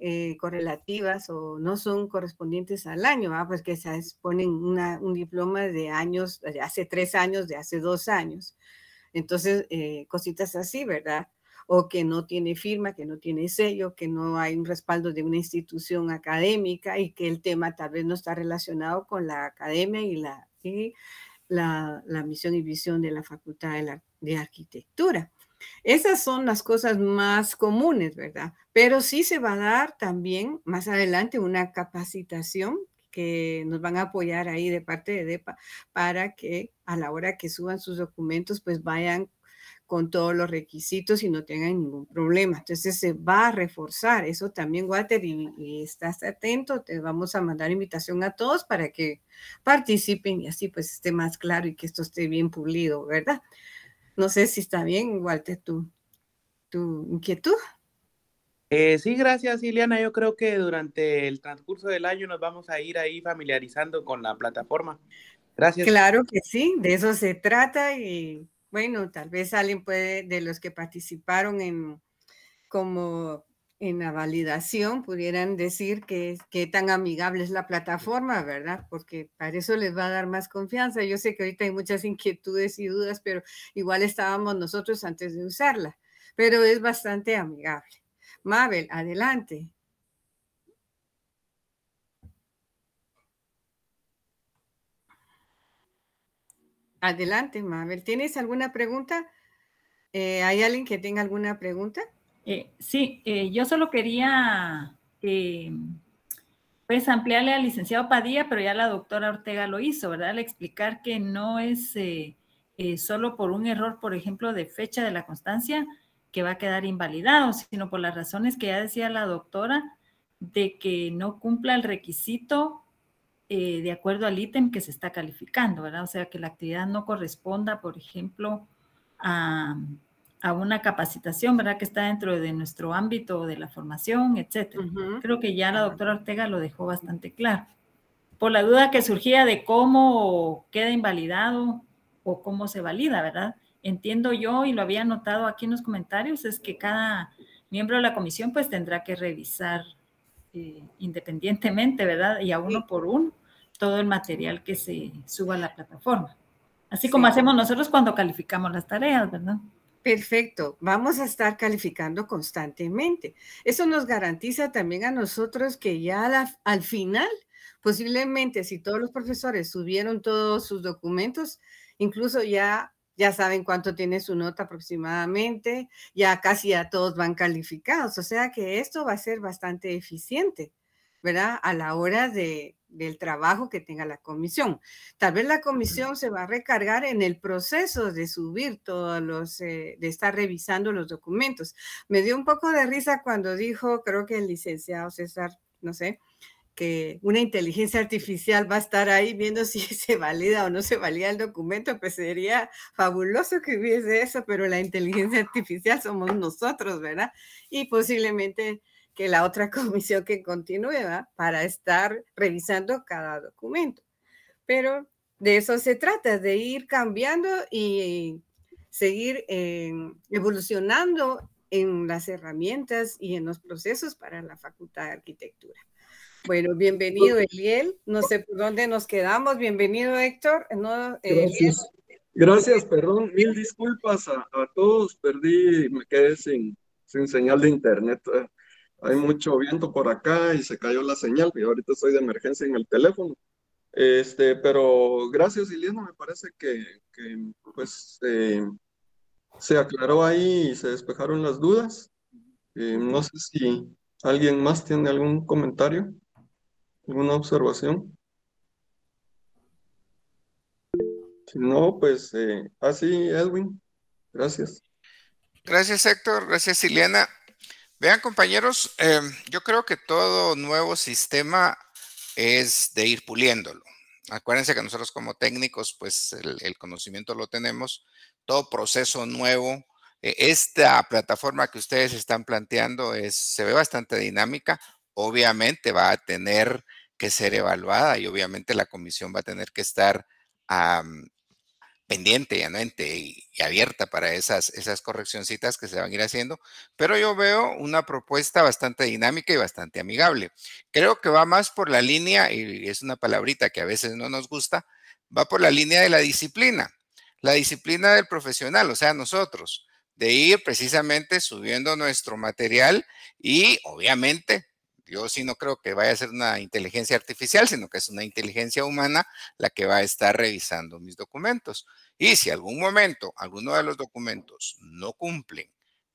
eh, correlativas o no son correspondientes al año, porque pues se exponen un diploma de años, de hace tres años, de hace dos años. Entonces, eh, cositas así, ¿verdad? O que no tiene firma, que no tiene sello, que no hay un respaldo de una institución académica y que el tema tal vez no está relacionado con la academia y la, la, misión y visión de la Facultad de Arquitectura. Esas son las cosas más comunes, ¿verdad? Pero sí se va a dar también más adelante una capacitación que nos van a apoyar ahí de parte de DEPA para que a la hora que suban sus documentos, pues vayan con todos los requisitos y no tengan ningún problema. Entonces se va a reforzar eso también, Walter, y, y estás atento, te vamos a mandar invitación a todos para que participen y así pues esté más claro y que esto esté bien pulido, ¿verdad? No sé si está bien, Walter, tu, inquietud. Eh, sí, gracias, Ileana. Yo creo que durante el transcurso del año nos vamos a ir ahí familiarizando con la plataforma. Gracias. Claro que sí, de eso se trata y bueno, tal vez alguien puede de los que participaron en como en la validación pudieran decir que, tan amigable es la plataforma, ¿verdad? Porque para eso les va a dar más confianza. Yo sé que ahorita hay muchas inquietudes y dudas, pero igual estábamos nosotros antes de usarla, pero es bastante amigable. Mabel, adelante. Adelante, Mabel. ¿Tienes alguna pregunta? Eh, ¿Hay alguien que tenga alguna pregunta? Eh, sí, eh, yo solo quería eh, pues ampliarle al licenciado Padilla, pero ya la doctora Ortega lo hizo, ¿verdad? Al explicar que no es solo por un error, por ejemplo, de fecha de la constancia que va a quedar invalidado, sino por las razones que ya decía la doctora de que no cumpla el requisito de acuerdo al ítem que se está calificando, ¿verdad? O sea, que la actividad no corresponda, por ejemplo, a a una capacitación, ¿verdad? Que está dentro de nuestro ámbito de la formación, etcétera. Creo que ya la doctora Ortega lo dejó bastante claro. Por la duda que surgía de cómo queda invalidado o cómo se valida, ¿verdad? Entiendo yo y lo había notado aquí en los comentarios, es que cada miembro de la comisión pues tendrá que revisar eh, independientemente, ¿verdad? Y a uno por uno todo el material que se suba a la plataforma. Así como hacemos nosotros cuando calificamos las tareas, ¿verdad? Perfecto, vamos a estar calificando constantemente. Eso nos garantiza también a nosotros que ya al final, posiblemente si todos los profesores subieron todos sus documentos, incluso ya ya saben cuánto tiene su nota aproximadamente, ya casi ya todos van calificados, o sea que esto va a ser bastante eficiente, ¿verdad? A la hora de del trabajo que tenga la comisión. Tal vez la comisión se va a recargar en el proceso de subir todos los, eh, de estar revisando los documentos. Me dio un poco de risa cuando dijo, creo que el licenciado César, no sé, que una inteligencia artificial va a estar ahí viendo si se valida o no se valida el documento, pues sería fabuloso que hubiese eso, pero la inteligencia artificial somos nosotros, ¿verdad? Y posiblemente que la otra comisión que continúa para estar revisando cada documento. Pero de eso se trata, de ir cambiando y seguir eh, evolucionando en las herramientas y en los procesos para la Facultad de Arquitectura. Bueno, bienvenido Eliel, no sé por dónde nos quedamos, bienvenido Héctor. Eh, Gracias. perdón, mil disculpas a, todos, perdí, me quedé sin señal de internet hay mucho viento por acá y se cayó la señal y ahorita estoy de emergencia en el teléfono. Este, pero gracias Ileana, me parece que, pues eh, se aclaró ahí y se despejaron las dudas. Eh, no sé si alguien más tiene algún comentario, alguna observación. Si no, pues eh, así, ah, Edwin. Gracias. Gracias, Héctor. Gracias, Ileana. Vean, compañeros, em, yo creo que todo nuevo sistema es de ir puliéndolo. Acuérdense que nosotros como técnicos, pues el, conocimiento lo tenemos. Todo proceso nuevo, e, esta plataforma que ustedes están planteando se ve bastante dinámica. Obviamente va a tener que ser evaluada y obviamente la comisión va a tener que estar pendiente y y, abierta para esas, esas correccioncitas que se van a ir haciendo, pero yo veo una propuesta bastante dinámica y bastante amigable. Creo que va más por la línea, y es una palabrita que a veces no nos gusta, va por la línea de la disciplina, la disciplina del profesional, o sea, nosotros, de ir precisamente subiendo nuestro material y obviamente yo sí no creo que vaya a ser una inteligencia artificial, sino que es una inteligencia humana la que va a estar revisando mis documentos. Y si algún momento alguno de los documentos no cumplen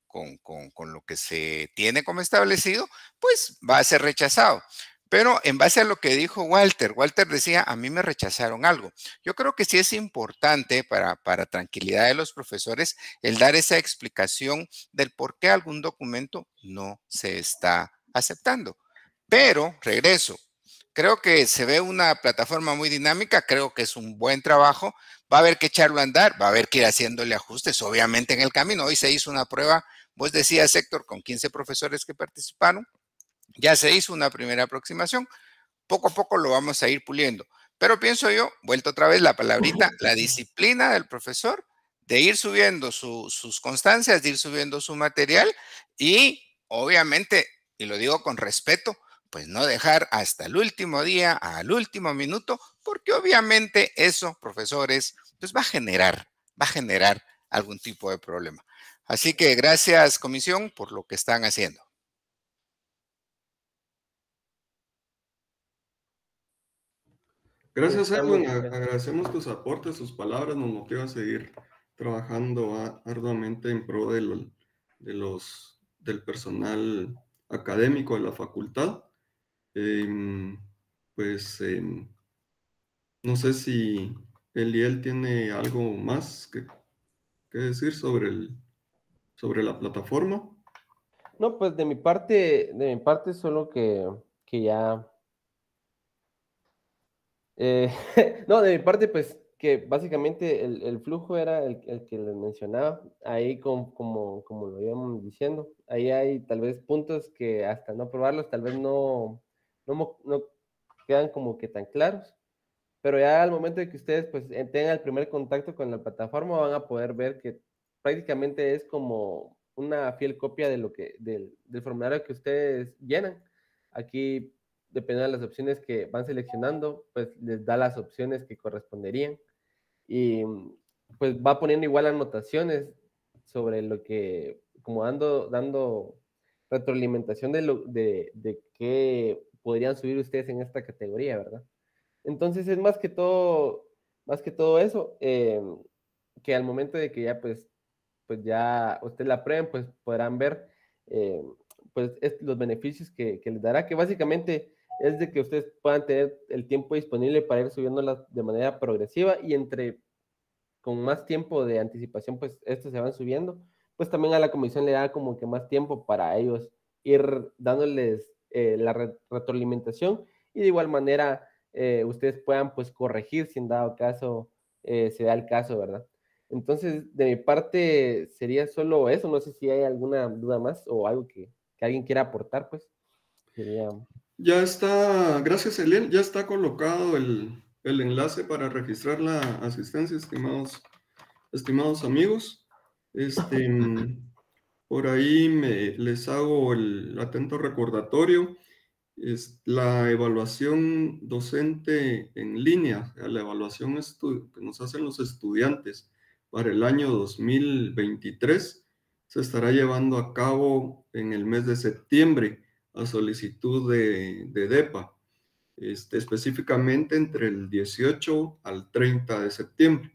con, lo que se tiene como establecido, pues va a ser rechazado. Pero en base a lo que dijo Walter, Walter decía, a mí me rechazaron algo. Yo creo que sí es importante para, para, tranquilidad de los profesores el dar esa explicación del por qué algún documento no se está aceptando. Pero, regreso, creo que se ve una plataforma muy dinámica, creo que es un buen trabajo, va a haber que echarlo a andar, va a haber que ir haciéndole ajustes, obviamente en el camino. Hoy se hizo una prueba, vos decías, sector con 15 profesores que participaron, ya se hizo una primera aproximación, poco a poco lo vamos a ir puliendo. Pero pienso yo, vuelto otra vez la palabrita, la disciplina del profesor de ir subiendo sus constancias, de ir subiendo su material y obviamente, y lo digo con respeto, pues no dejar hasta el último día, al último minuto, porque obviamente eso, profesores, pues va a generar, va a generar algún tipo de problema. Así que gracias, comisión, por lo que están haciendo. Gracias, Edwin. Agradecemos tus aportes, tus palabras. Nos motiva a seguir trabajando arduamente en pro de los, del personal académico de la facultad. Em, pues em, no sé si Eliel tiene algo más que, decir sobre, sobre la plataforma. No, pues de mi parte, de mi parte solo que, que ya... Eh, no, de mi parte, pues que básicamente el, flujo era el, que les mencionaba, ahí como, como, lo íbamos diciendo, ahí hay tal vez puntos que hasta no probarlos, tal vez no, no, quedan como que tan claros, pero ya al momento de que ustedes pues eh, tengan el primer contacto con la plataforma van a poder ver que prácticamente es como una fiel copia de lo que, del, del formulario que ustedes llenan. Aquí, dependiendo de las opciones que van seleccionando, pues les da las opciones que corresponderían y pues va poniendo igual anotaciones sobre lo que, como dando, dando retroalimentación de, lo, de, de qué podrían subir ustedes en esta categoría, ¿verdad? Entonces es más que todo, más que todo eso, eh, que al momento de que ya pues, pues ya ustedes la prueben, pues podrán ver eh, pues los beneficios que, que les dará, que básicamente es de que ustedes puedan tener el tiempo disponible para ir subiéndolas de manera progresiva y entre con más tiempo de anticipación, pues estos se van subiendo, pues también a la comisión le da como que más tiempo para ellos ir dándoles eh, la retroalimentación y de igual manera eh, ustedes puedan pues corregir si en dado caso eh, se da el caso, ¿verdad? Entonces, de mi parte sería solo eso, no sé si hay alguna duda más o algo que, alguien quiera aportar, pues. Ya está, gracias Eliel, ya está colocado el, enlace para registrar la asistencia, estimados, estimados amigos. Este, Por ahí les hago el atento recordatorio. Es la evaluación docente en línea, la evaluación que nos hacen los estudiantes para el año 2023 se estará llevando a cabo en el mes de septiembre a solicitud de, DEPA, este, específicamente entre el 18 al 30 de septiembre.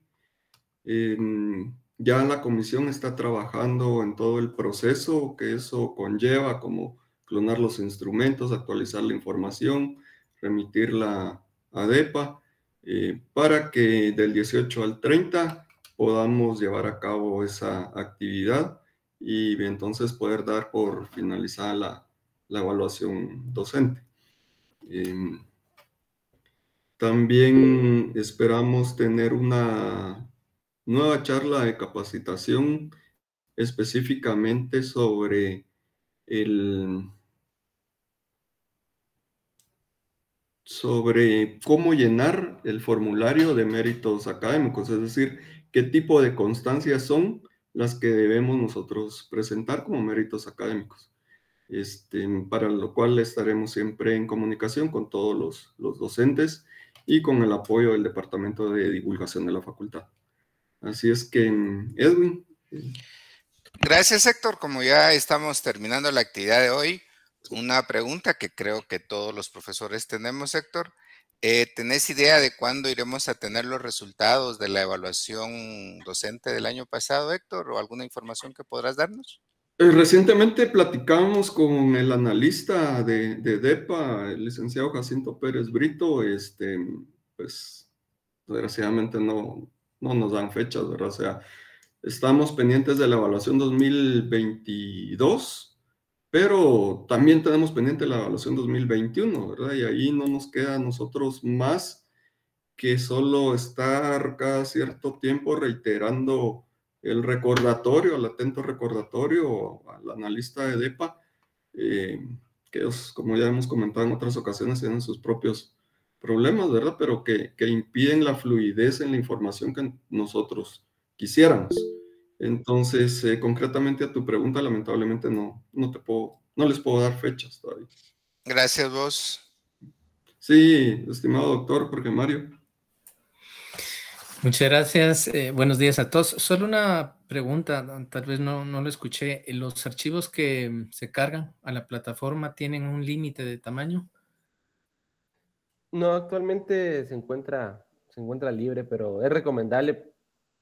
Em, ya la comisión está trabajando en todo el proceso que eso conlleva, como clonar los instrumentos, actualizar la información, remitirla a DEPA, eh, para que del 18 al 30 podamos llevar a cabo esa actividad y entonces poder dar por finalizada la, evaluación docente. Em, también esperamos tener una nueva charla de capacitación específicamente sobre el sobre cómo llenar el formulario de méritos académicos, es decir, qué tipo de constancias son las que debemos nosotros presentar como méritos académicos, este, para lo cual estaremos siempre en comunicación con todos los docentes y con el apoyo del Departamento de Divulgación de la Facultad. Así es que, mm, Edwin. Gracias, Héctor. Como ya estamos terminando la actividad de hoy, una pregunta que creo que todos los profesores tenemos, Héctor. Eh, ¿Tenés idea de cuándo iremos a tener los resultados de la evaluación docente del año pasado, Héctor, o alguna información que podrás darnos? Eh, recientemente platicamos con el analista de, de, DEPA, el licenciado Jacinto Pérez Brito. Este, pues, desgraciadamente no, no nos dan fechas, ¿verdad? O sea, estamos pendientes de la evaluación 2022, pero también tenemos pendiente la evaluación 2021, ¿verdad? Y ahí no nos queda a nosotros más que solo estar cada cierto tiempo reiterando el recordatorio, el atento recordatorio al analista de DEPA, eh, que ellos, como ya hemos comentado en otras ocasiones, tienen sus propios problemas, ¿verdad? Pero que, que impiden la fluidez en la información que nosotros quisiéramos. Entonces, eh, concretamente a tu pregunta, lamentablemente no, no te puedo, no les puedo dar fechas todavía. Gracias vos. Sí, estimado doctor porque Mario. Muchas gracias. Eh, buenos días a todos. Solo una pregunta, tal vez no, no lo escuché. ¿Los archivos que se cargan a la plataforma tienen un límite de tamaño? No, actualmente se encuentra, se encuentra libre, pero es recomendable,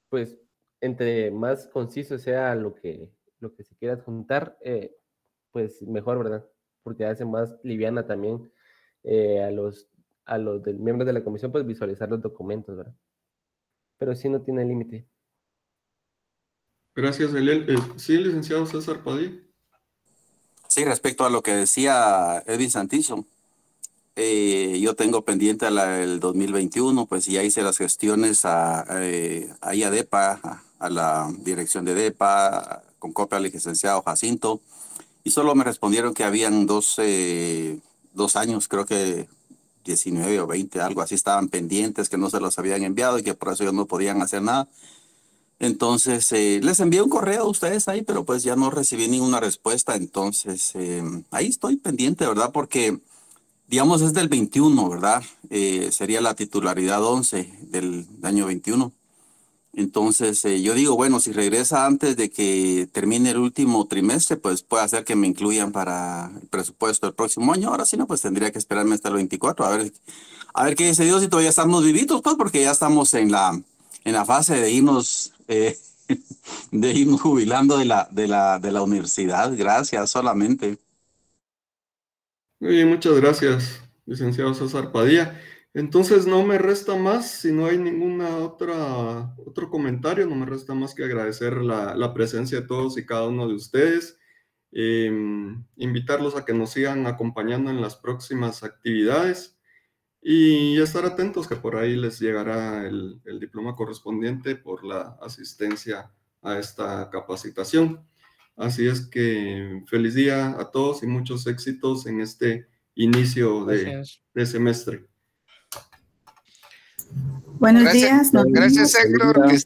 pues, entre más conciso sea lo que, lo que se quiera adjuntar, eh, pues mejor, ¿verdad? Porque hace más liviana también eh, a los, a los miembros de la comisión, pues visualizar los documentos, ¿verdad? Pero sí no tiene límite. Gracias, Eliel. Eh, sí, licenciado César Padilla. Sí, respecto a lo que decía Edwin Santillo, eh, yo tengo pendiente el 2021, pues ya hice las gestiones a, eh, ahí a DEPA, a, la dirección de DEPA, con copia al licenciado Jacinto, y solo me respondieron que habían dos, eh, dos años, creo que 19 o 20, algo así, estaban pendientes, que no se los habían enviado y que por eso ellos no podían hacer nada. Entonces, les envié un correo a ustedes ahí, pero pues ya no recibí ninguna respuesta. Entonces, ahí estoy pendiente, ¿verdad? Porque digamos, es del 21, ¿verdad? Eh, sería la titularidad 11 del año 21. Entonces, eh, yo digo, bueno, si regresa antes de que termine el último trimestre, pues puede hacer que me incluyan para el presupuesto del próximo año. Ahora sí, no, pues tendría que esperarme hasta el 24, a ver, a ver qué dice Dios si todavía estamos vivitos, pues porque ya estamos en la, en la fase de irnos, eh, de irnos jubilando de la, de, la, de la universidad, gracias solamente. Muy bien, muchas gracias, licenciado César Padilla. Entonces no me resta más, si no hay ninguna otra otro comentario, no me resta más que agradecer la, presencia de todos y cada uno de ustedes. Em, invitarlos a que nos sigan acompañando en las próximas actividades y estar atentos que por ahí les llegará el diploma correspondiente por la asistencia a esta capacitación. Así es que feliz día a todos y muchos éxitos en este inicio de, semestre. Buenos días. gracias, Héctor.